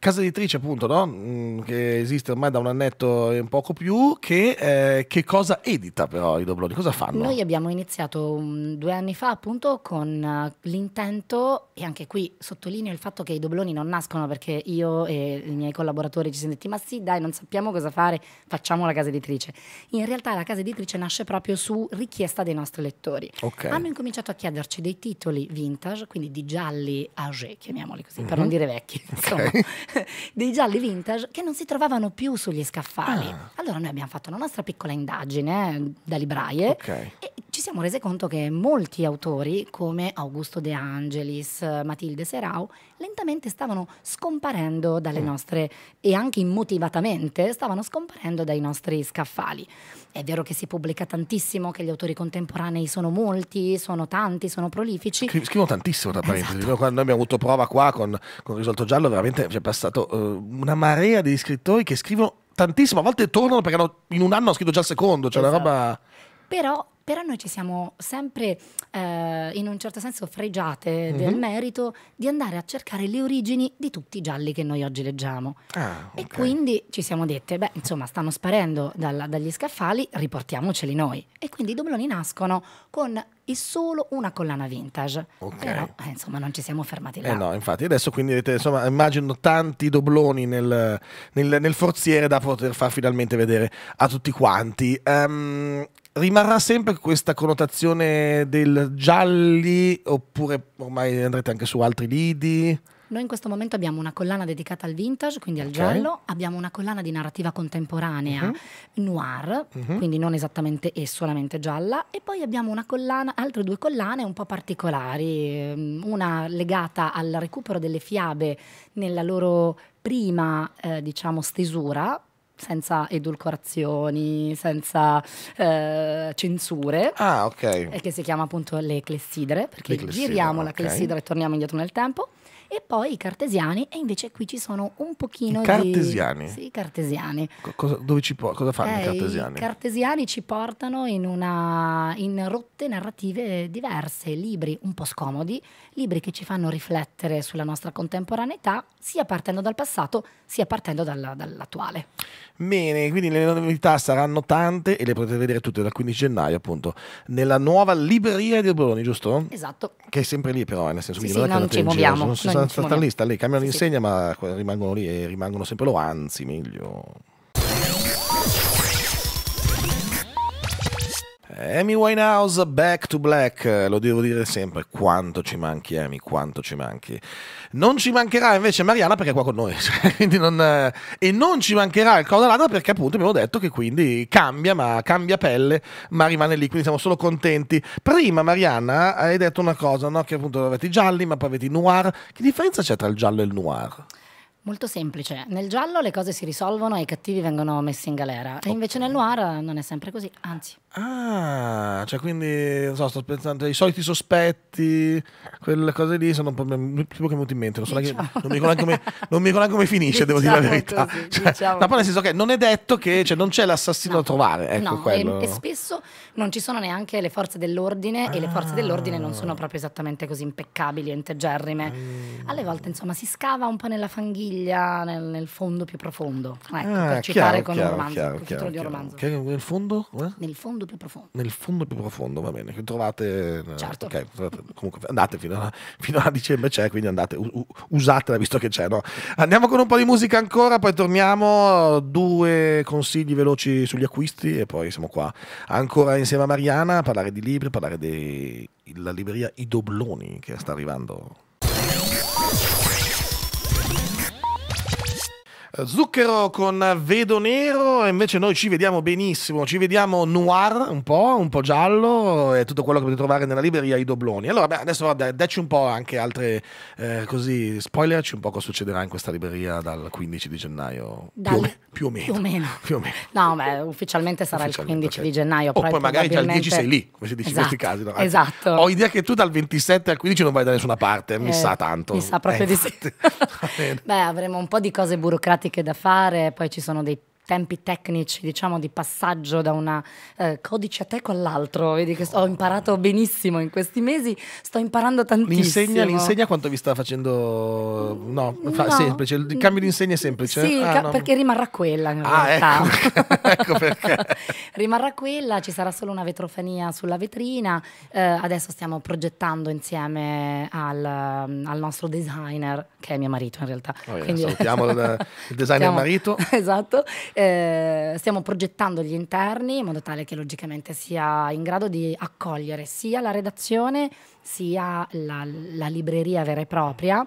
casa editrice appunto no? Mm, che esiste ormai da un annetto e un poco più che, eh, che cosa edita però i dobloni cosa fanno? Noi abbiamo iniziato um, due anni fa appunto con uh, l'intento e anche qui sottolineo il fatto che i dobloni non nascono perché io e i miei collaboratori ci siamo detti ma sì dai non sappiamo cosa fare facciamo la casa editrice in realtà la casa editrice nasce proprio su richiesta dei nostri lettori okay. hanno incominciato a chiederci dei titoli vintage quindi di gialli âgé chiamiamoli così mm -hmm. per mhm. non dire vecchi insomma okay. dei gialli vintage che non si trovavano più sugli scaffali. Ah. Allora noi abbiamo fatto la nostra piccola indagine eh, da libraie okay. e ci siamo rese conto che molti autori, come Augusto De Angelis, Matilde Serau, lentamente stavano scomparendo dalle mm. nostre, e anche immotivatamente, stavano scomparendo dai nostri scaffali. È vero che si pubblica tantissimo, che gli autori contemporanei sono molti, sono tanti, sono prolifici. Scri- scrivono tantissimo, tra parentesi. Esatto. Noi, quando abbiamo avuto prova qua con, con Risolto Giallo, veramente ci è passato uh, una marea di scrittori che scrivono tantissimo, a volte tornano perché hanno, in un anno hanno scritto già il secondo, cioè esatto. una roba... Però però noi ci siamo sempre eh, in un certo senso fregiate mm -hmm. del mhm. merito di andare a cercare le origini di tutti i gialli che noi oggi leggiamo. Ah, okay. E quindi ci siamo dette, beh, insomma, stanno sparendo dalla, dagli scaffali, riportiamoceli noi. E quindi i dobloni nascono con solo una collana vintage. Okay. Però eh, insomma non ci siamo fermati là. Eh no, infatti adesso quindi insomma, immagino tanti dobloni nel, nel, nel, forziere da poter far finalmente vedere a tutti quanti. Um, rimarrà sempre questa connotazione del gialli oppure ormai andrete anche su altri lidi? Noi in questo momento abbiamo una collana dedicata al vintage, quindi al okay. giallo, abbiamo una collana di narrativa contemporanea uh mhm. -huh. noir, uh mhm. -huh. quindi non esattamente e solamente gialla, e poi abbiamo collana, altre due collane un po' particolari, ehm, una legata al recupero delle fiabe nella loro prima eh, diciamo stesura senza edulcorazioni, senza eh, censure. Ah, ok. E che si chiama appunto Le Clessidre, perché le giriamo okay. la Clessidra e torniamo indietro nel tempo. E poi i cartesiani, e invece qui ci sono un pochino I cartesiani. di... Sì, cartesiani. Co- cosa, po- cosa, fanno eh, i cartesiani? I cartesiani ci portano in, una, in rotte narrative diverse, libri un po' scomodi, libri che ci fanno riflettere sulla nostra contemporaneità, sia partendo dal passato, sia partendo dalla, dall'attuale. Bene, quindi le novità saranno tante e le potete vedere tutte dal 15 gennaio, appunto, nella nuova libreria di Obroni, giusto? Esatto. Che è sempre lì, però, eh, nel senso sì, che sì, non, non ci muoviamo. Giro, non, non, sta, sta, sta lì, sta lì, cambiano sì, l'insegna, ma rimangono lì e rimangono sempre loro, anzi, meglio. Amy Winehouse, Back to Black, lo devo dire sempre, quanto ci manchi Amy, quanto ci manchi. Non ci mancherà invece Mariana perché è qua con noi, cioè, non, eh, e non ci mancherà il Coda Lana perché appunto abbiamo detto che quindi cambia, ma cambia pelle, ma rimane lì, quindi siamo solo contenti. Prima Mariana hai detto una cosa, no? che appunto avete i gialli, ma poi avete i noir. Che differenza c'è tra il giallo e il noir? Molto semplice. Nel giallo le cose si risolvono e i cattivi vengono messi in galera. E invece nel noir non è sempre così, anzi. Ah, cioè quindi, non so, sto pensando, ai soliti sospetti, quelle cose lì sono un po' tipo che mi in mente, non, so diciamo. neanche, non, mi neanche come, non mi ricordo neanche come finisce, diciamo devo dire la diciamo verità. Così, cioè, diciamo. Ma poi nel senso che non è detto che cioè, non c'è l'assassino no. da trovare, ecco no, quello. E, e, spesso non ci sono neanche le forze dell'ordine ah. e le forze dell'ordine non sono ah. proprio esattamente così impeccabili, entegerrime. Mm. Alle volte, insomma, si scava un po' nella fanghiglia, nel, nel fondo più profondo, ecco, ah, per citare con chiaro, un romanzo, chiaro, il titolo di un romanzo. Che, nel fondo? Eh? Nel fondo fondo più profondo. Nel fondo più profondo, va bene, trovate... Eh, certo. Okay, comunque andate fino a, fino a, dicembre c'è, quindi andate, usatela visto che c'è. No? Andiamo con un po' di musica ancora, poi torniamo, due consigli veloci sugli acquisti e poi siamo qua ancora insieme a Mariana a parlare di libri, a parlare della libreria I Dobloni che sta arrivando. Zucchero con Vedo Nero, invece noi ci vediamo benissimo, ci vediamo noir un po', un po' giallo e tutto quello che potete trovare nella libreria I Dobloni. Allora beh, adesso dacci un po' anche altre, eh, così spoilerci un po' cosa succederà in questa libreria dal 15 di gennaio, dal... più, o me- più, o meno. Più o meno. No, beh, ufficialmente sarà ufficialmente, il 15 okay. di gennaio. O poi magari già il 10 sei lì, come si dice esatto, in questi esatto, casi. No? esatto. Ho idea che tu dal 27 al 15 non vai da nessuna parte, mi eh, sa tanto. Mi sa proprio eh, di sì. beh, avremo un po' di cose burocratiche pratiche da fare, poi ci sono dei tempi tecnici, diciamo, di passaggio da un eh, codice a teco all'altro. Vedi che ho imparato benissimo in questi mesi, sto imparando tantissimo. L'insegna, l'insegna quanto vi sta facendo? No, fa semplice, il cambio di insegna è semplice. Sì, ah, ca- no. perché rimarrà quella in ah, realtà. Ecco, ecco perché. rimarrà quella, ci sarà solo una vetrofania sulla vetrina. Eh, adesso stiamo progettando insieme al, al, nostro designer, che è mio marito in realtà. Oh, yeah, Quindi... Salutiamo il, designer Siamo... marito. esatto. Eh, stiamo progettando gli interni in modo tale che logicamente sia in grado di accogliere sia la redazione sia la, la libreria vera e propria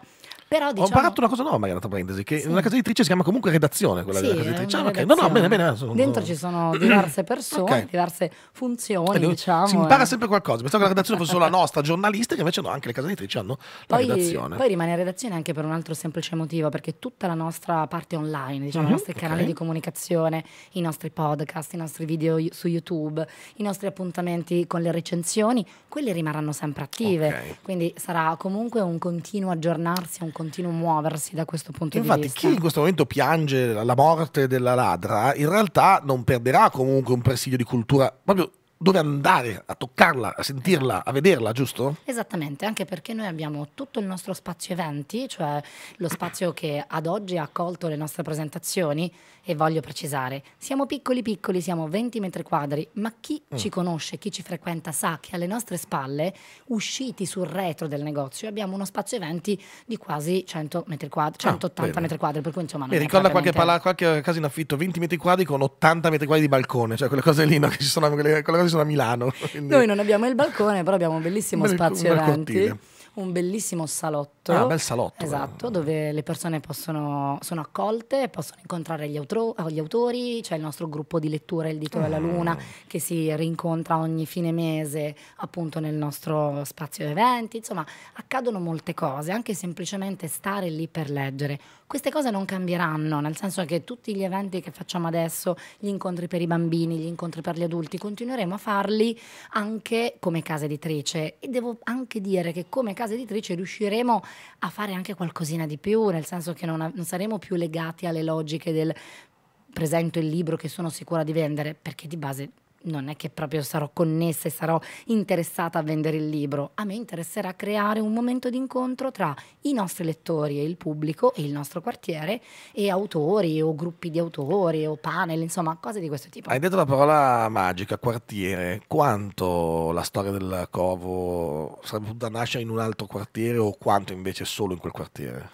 però, diciamo... Ho imparato diciamo una cosa nuova, magari, tra parentesi, che sì. una casa editrice si chiama comunque redazione, quella sì, della casa editrice. Ah, okay. No, no, bene, bene. Sono... Dentro ci sono diverse persone, okay. diverse funzioni, Quindi, diciamo. Si eh. impara eh. sempre qualcosa. Pensavo che la redazione fosse solo la nostra, giornalista che invece no, anche le case editrici hanno poi, la redazione. Poi rimane redazione anche per un altro semplice motivo, perché tutta la nostra parte online, diciamo, mm -hmm, i mhm, nostri okay. canali di comunicazione, i nostri podcast, i nostri video su YouTube, i nostri appuntamenti con le recensioni, quelle rimarranno sempre attive. Quindi sarà comunque un continuo aggiornarsi, un continuo continuo a muoversi da questo punto Infatti, di vista. Infatti, chi in questo momento piange la morte della ladra, in realtà non perderà comunque un presidio di cultura proprio dove andare a toccarla, a sentirla, a vederla, giusto? Esattamente, anche perché noi abbiamo tutto il nostro spazio eventi, cioè lo spazio che ad oggi ha accolto le nostre presentazioni e voglio precisare, siamo piccoli piccoli, siamo 20 metri quadri, ma chi mm. ci conosce, chi ci frequenta sa che alle nostre spalle, usciti sul retro del negozio, abbiamo uno spazio eventi di quasi 100 metri quadri, 180 ah, metri quadri, per cui insomma... Mi ricorda qualche, pala, qualche casa in affitto, 20 metri quadri con 80 metri quadri di balcone, cioè quelle cose lì, no? che ci sono, quelle, quelle cose sono a Milano. Quindi... Noi non abbiamo il balcone, però abbiamo un bellissimo Bel, spazio davanti. Cortina un bellissimo salotto. Ah, un bel salotto. Esatto, eh. dove le persone possono, sono accolte, possono incontrare gli, autro, eh, gli autori, c'è il nostro gruppo di lettura, il Dito della mm. Luna, che si rincontra ogni fine mese appunto nel nostro spazio eventi. Insomma, accadono molte cose, anche semplicemente stare lì per leggere. Queste cose non cambieranno, nel senso che tutti gli eventi che facciamo adesso, gli incontri per i bambini, gli incontri per gli adulti, continueremo a farli anche come casa editrice. E devo anche dire che come casa casa editrice riusciremo a fare anche qualcosina di più, nel senso che non, non saremo più legati alle logiche del presento il libro che sono sicura di vendere, perché di base non è che proprio sarò connessa e sarò interessata a vendere il libro, a me interesserà creare un momento di incontro tra i nostri lettori e il pubblico e il nostro quartiere e autori o gruppi di autori o panel, insomma cose di questo tipo. Hai detto la parola magica, quartiere, quanto la storia del covo sarebbe potuta nascere in un altro quartiere o quanto invece solo in quel quartiere?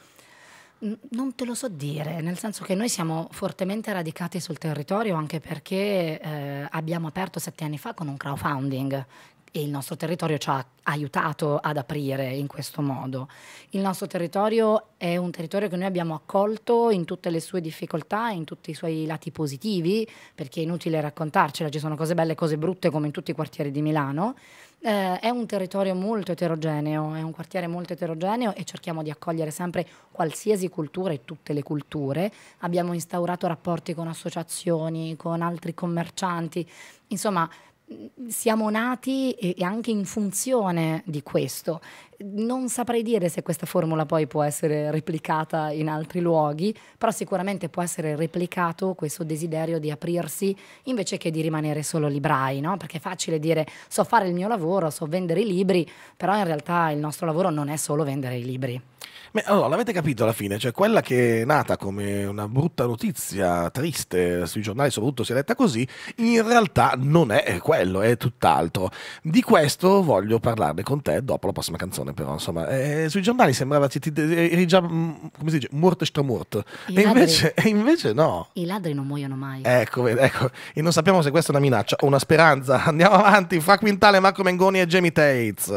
Non te lo so dire, nel senso che noi siamo fortemente radicati sul territorio anche perché eh, abbiamo aperto sette anni fa con un crowdfunding e il nostro territorio ci ha aiutato ad aprire in questo modo. Il nostro territorio è un territorio che noi abbiamo accolto in tutte le sue difficoltà, in tutti i suoi lati positivi, perché è inutile raccontarcela, ci sono cose belle e cose brutte come in tutti i quartieri di Milano eh, è un territorio molto eterogeneo, è un quartiere molto eterogeneo e cerchiamo di accogliere sempre qualsiasi cultura e tutte le culture. Abbiamo instaurato rapporti con associazioni, con altri commercianti, insomma mm, siamo nati e anche in funzione di questo non saprei dire se questa formula poi può essere replicata in altri luoghi, però sicuramente può essere replicato questo desiderio di aprirsi invece che di rimanere solo librai, no? Perché è facile dire so fare il mio lavoro, so vendere i libri, però in realtà il nostro lavoro non è solo vendere i libri. Beh, allora, l'avete capito alla fine, cioè quella che è nata come una brutta notizia triste sui giornali, soprattutto si è letta così, in realtà non è quello, è tutt'altro. Di questo voglio parlarne con te dopo la prossima canzone televisione, però insomma, eh, eh, sui giornali sembrava ti, ti, eh, eri già, mm, come si dice, morte stramort. E invece, e invece, no. I ladri non muoiono mai. Ecco, ecco, e non sappiamo se questa è una minaccia o una speranza. Andiamo avanti, Fra Quintale, Marco Mengoni e Jamie Tates.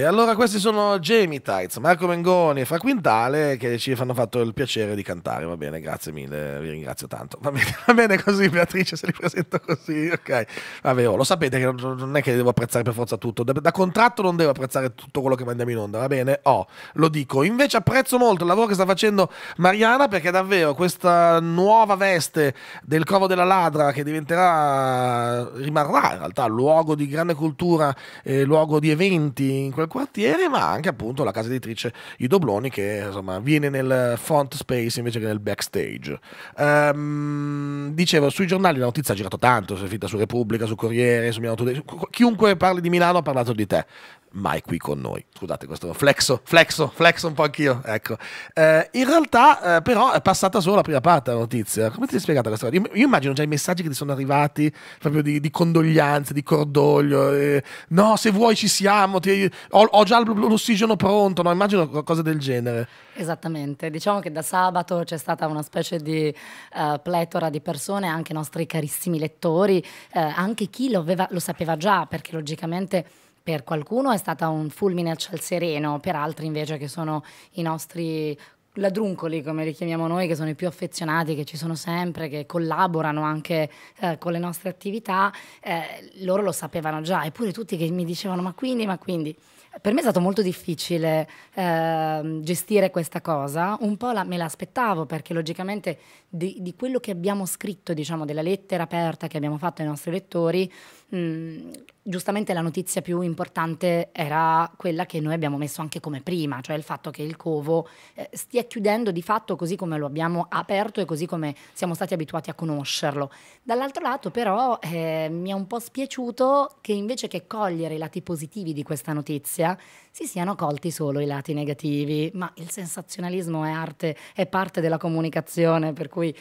E allora questi sono Jamie Tights, Marco Mengoni e Fra Quintale che ci hanno fatto il piacere di cantare, va bene, grazie mille, vi ringrazio tanto. Va bene, va bene così Beatrice, se li presento così, ok. Vabbè, oh, lo sapete che non è che devo apprezzare per forza tutto, da, contratto non devo apprezzare tutto quello che mandiamo in onda, va bene? Oh, lo dico. Invece apprezzo molto il lavoro che sta facendo Mariana perché davvero questa nuova veste del Covo della Ladra che diventerà, rimarrà in realtà luogo di grande cultura, eh, luogo di eventi in quel quartiere, ma anche appunto la casa editrice I Dobloni che insomma viene nel front space invece che nel backstage. Um, dicevo, sui giornali la notizia ha girato tanto, si è finta su Repubblica, su Corriere, su Milano Today, chiunque parli di Milano ha parlato di te mai qui con noi. Scusate questo flexo, flexo, flexo un po' anch'io. Ecco. Eh, in realtà eh, però è passata solo la prima parte della notizia. Come ti sei spiegata questa cosa? Io, io, immagino già i messaggi che ti sono arrivati proprio di, di condoglianze, di cordoglio. Eh, no, se vuoi ci siamo, ti, ho, ho, già l'ossigeno pronto, no? immagino cose del genere. Esattamente, diciamo che da sabato c'è stata una specie di uh, pletora di persone, anche i nostri carissimi lettori, uh, anche chi lo, aveva, lo sapeva già perché logicamente per qualcuno è stata un fulmine a ciel sereno, per altri invece che sono i nostri ladruncoli, come li chiamiamo noi, che sono i più affezionati, che ci sono sempre, che collaborano anche eh, con le nostre attività, eh, loro lo sapevano già, eppure tutti che mi dicevano ma quindi, ma quindi. Per me è stato molto difficile eh, gestire questa cosa, un po' la, me l'aspettavo perché logicamente di, di, quello che abbiamo scritto, diciamo, della lettera aperta che abbiamo fatto ai nostri lettori, giustamente la notizia più importante era quella che noi abbiamo messo anche come prima, cioè il fatto che il covo eh, stia chiudendo di fatto così come lo abbiamo aperto e così come siamo stati abituati a conoscerlo. Dall'altro lato però eh, mi è un po' spiaciuto che invece che cogliere i lati positivi di questa notizia si siano colti solo i lati negativi, ma il sensazionalismo è arte, è parte della comunicazione, per cui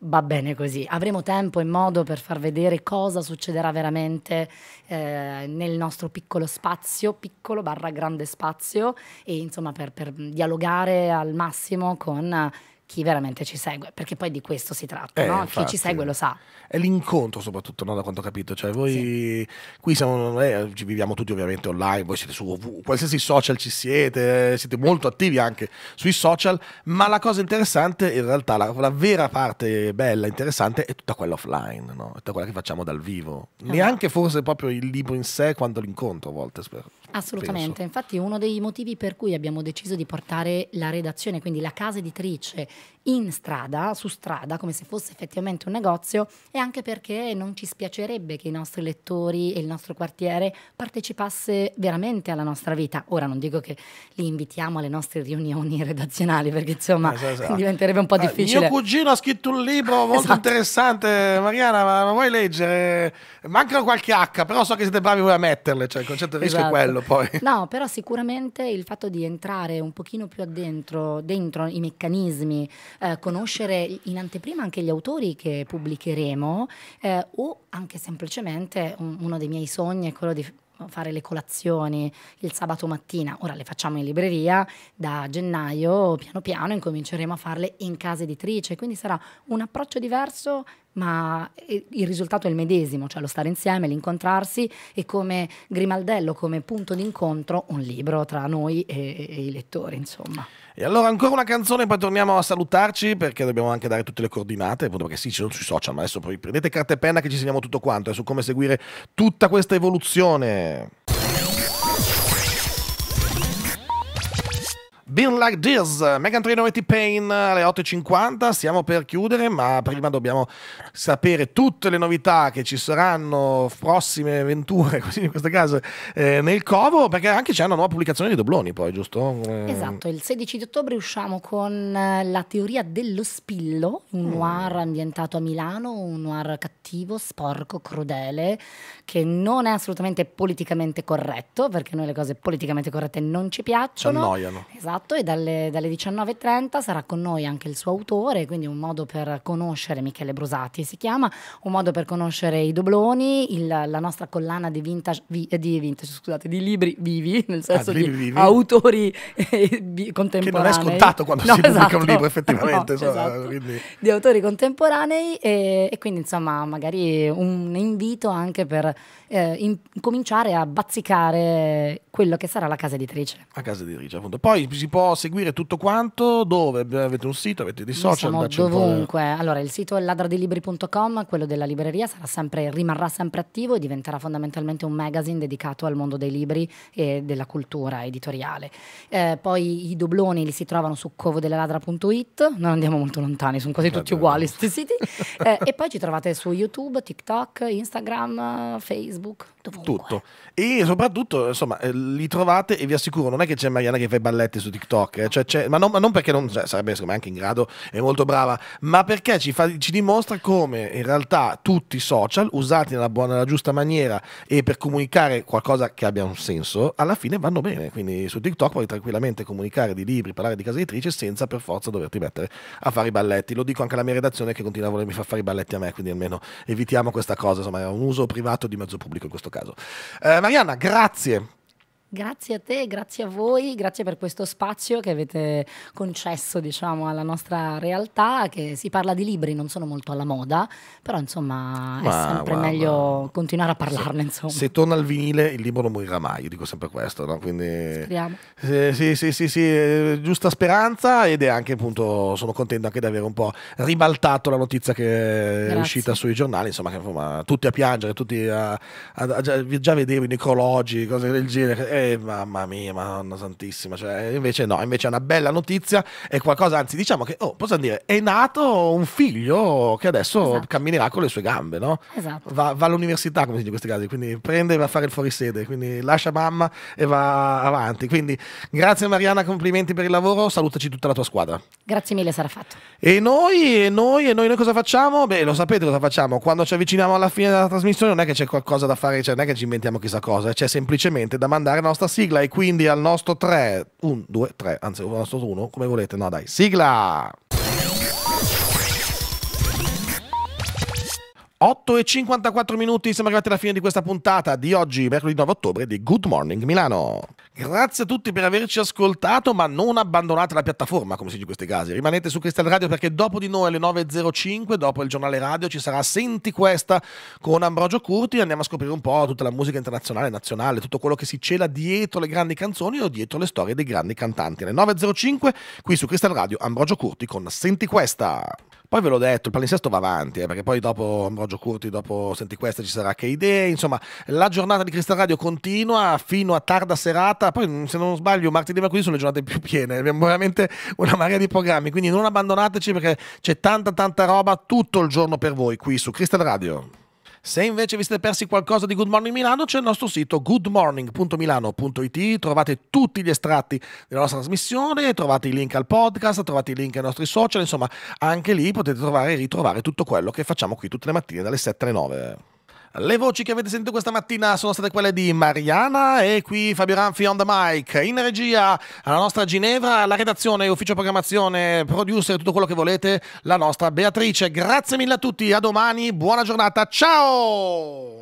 Va bene così, avremo tempo e modo per far vedere cosa succederà veramente eh, nel nostro piccolo spazio, piccolo barra grande spazio e insomma per, per dialogare al massimo con chi veramente ci segue, perché poi di questo si tratta, eh, no? infatti, chi ci segue lo sa. È l'incontro soprattutto, no? da quanto ho capito, cioè voi sì. qui siamo, eh, ci viviamo tutti ovviamente online, voi siete su qualsiasi social ci siete, eh, siete molto attivi anche sui social, ma la cosa interessante in realtà, la, la vera parte bella, interessante è tutta quella offline, no? tutta quella che facciamo dal vivo, esatto. neanche forse proprio il libro in sé quando l'incontro a volte spero. Assolutamente, penso. infatti uno dei motivi per cui abbiamo deciso di portare la redazione, quindi la casa editrice, in strada, su strada, come se fosse effettivamente un negozio, è anche perché non ci spiacerebbe che i nostri lettori e il nostro quartiere partecipasse veramente alla nostra vita. Ora non dico che li invitiamo alle nostre riunioni redazionali, perché insomma esatto. esatto. diventerebbe un po' ah, difficile. Mio cugino ha scritto un libro molto esatto. interessante, Mariana, ma, ma vuoi leggere? Mancano qualche H, però so che siete bravi voi a metterle, cioè il concetto del rischio esatto. è quello poi. No, però sicuramente il fatto di entrare un pochino più addentro, dentro i meccanismi, eh, conoscere in anteprima anche gli autori che pubblicheremo eh, o anche semplicemente un, uno dei miei sogni è quello di fare le colazioni il sabato mattina, ora le facciamo in libreria, da gennaio piano piano incominceremo a farle in casa editrice, quindi sarà un approccio diverso ma il risultato è il medesimo, cioè lo stare insieme, l'incontrarsi e come grimaldello, come punto d'incontro, un libro tra noi e, e i lettori, insomma. E allora ancora una canzone, poi torniamo a salutarci perché dobbiamo anche dare tutte le coordinate, appunto perché sì, ci sono sui social, ma adesso prendete carta e penna che ci segniamo tutto quanto, è su come seguire tutta questa evoluzione. Been Like This, Megan Trainor e T-Pain alle 8.50, siamo per chiudere ma prima dobbiamo sapere tutte le novità che ci saranno prossime avventure, così in questo caso eh, nel covo, perché anche c'è una nuova pubblicazione di dobloni poi, giusto? Eh. Esatto, il 16 di ottobre usciamo con eh, La teoria dello spillo, un mm. noir ambientato a Milano, un noir cattivo, sporco, crudele, che non è assolutamente politicamente corretto, perché noi le cose politicamente corrette non ci piacciono. Ci annoiano. Esatto 18 esatto, e dalle, dalle 19.30 sarà con noi anche il suo autore, quindi un modo per conoscere Michele Brusati si chiama, un modo per conoscere i dobloni, il, la nostra collana di vintage, di, vintage scusate, di libri vivi, nel senso ah, di libri, autori contemporanei. Eh, che non è scontato quando no, si esatto. pubblica un libro effettivamente. No, so, esatto. Di autori contemporanei e, e quindi insomma magari un invito anche per eh, in, cominciare a bazzicare quello che sarà la casa editrice. La casa editrice, appunto. Poi si può seguire tutto quanto, dove? Avete un sito, avete dei social? Noi siamo Allora, il sito è ladradilibri.com, quello della libreria, sempre, rimarrà sempre attivo e diventerà fondamentalmente un magazine dedicato al mondo dei libri e della cultura editoriale. Eh, poi i dobloni li si trovano su covodeleladra.it, non andiamo molto lontani, sono quasi eh, tutti uguali questi siti. eh, e poi ci trovate su YouTube, TikTok, Instagram, eh, Facebook Facebook Dovunque. Tutto. E soprattutto, insomma, eh, li trovate e vi assicuro, non è che c'è Mariana che fa i balletti su TikTok, eh? cioè, ma, non, ma, non, perché non cioè, sarebbe secondo me anche in grado, è molto brava, ma perché ci, fa, ci dimostra come in realtà tutti i social, usati nella, buona, nella giusta maniera e per comunicare qualcosa che abbia un senso, alla fine vanno bene. Quindi su TikTok puoi tranquillamente comunicare di libri, parlare di casa editrice senza per forza doverti mettere a fare i balletti. Lo dico anche alla mia redazione che continua a volermi far fare i balletti a me, quindi almeno evitiamo questa cosa, insomma, è un uso privato di mezzo pubblico in questo caso caso. Eh, Marianna, grazie Grazie a te, grazie a voi, grazie per questo spazio che avete concesso diciamo, alla nostra realtà, che si parla di libri, non sono molto alla moda, però insomma ma, è sempre ma, meglio continuare a parlarne. Se, se torna al vinile il libro non morirà mai, io dico sempre questo. No? Quindi, Speriamo. Eh, sì, sì, sì, sì, eh, giusta speranza ed è anche appunto, sono contento anche di aver un po' ribaltato la notizia che grazie. è uscita sui giornali, insomma, che, insomma tutti a piangere, tutti a, a, a già, già i necrologi, cose del genere. Eh, mamma mia, madonna santissima, cioè, invece no, invece è una bella notizia, è qualcosa, anzi diciamo che, oh, possiamo dire, è nato un figlio che adesso esatto. camminerà con le sue gambe, no? Esatto. Va, va all'università, come si dice in questi casi, quindi prende e va a fare il fuorisede, quindi lascia mamma e va avanti. Quindi grazie Mariana, complimenti per il lavoro, salutaci tutta la tua squadra. Grazie mille, sarà fatto. E noi, e noi, e noi, noi cosa facciamo? Beh, lo sapete cosa facciamo, quando ci avviciniamo alla fine della trasmissione non è che c'è qualcosa da fare, cioè non è che ci inventiamo chissà cosa, c'è semplicemente da mandare nostra sigla e quindi al nostro 3, 1, 2, 3, anzi al nostro 1, come volete, no dai, sigla! 8 e 54 minuti siamo arrivati alla fine di questa puntata di oggi, mercoledì 9 ottobre, di Good Morning Milano. Grazie a tutti per averci ascoltato, ma non abbandonate la piattaforma, come si dice in questi casi. Rimanete su Cristal Radio perché dopo di noi alle 9.05, dopo il giornale radio, ci sarà Senti Questa con Ambrogio Curti. Andiamo a scoprire un po' tutta la musica internazionale, nazionale, tutto quello che si cela dietro le grandi canzoni o dietro le storie dei grandi cantanti. Alle 9.05 qui su Cristal Radio, Ambrogio Curti con Senti Questa. Poi ve l'ho detto, il palinsesto va avanti, eh, perché poi dopo Ambrogio Curti, dopo Senti Questa ci sarà che idee, insomma, la giornata di Crystal Radio continua fino a tarda serata, poi mm, se non sbaglio martedì e mercoledì sono le giornate più piene, abbiamo veramente una marea di programmi, quindi non abbandonateci perché c'è tanta tanta roba tutto il giorno per voi qui su Crystal Radio. Se invece vi siete persi qualcosa di Good Morning Milano, c'è il nostro sito goodmorning.milano.it, trovate tutti gli estratti della nostra trasmissione, trovate i link al podcast, trovate i link ai nostri social, insomma anche lì potete trovare e ritrovare tutto quello che facciamo qui tutte le mattine dalle 7 alle 9. Le voci che avete sentito questa mattina sono state quelle di Mariana e qui Fabio Ranfi on the mic, in regia alla nostra Ginevra, la redazione, ufficio programmazione, producer, tutto quello che volete, la nostra Beatrice. Grazie mille a tutti, a domani, buona giornata, ciao!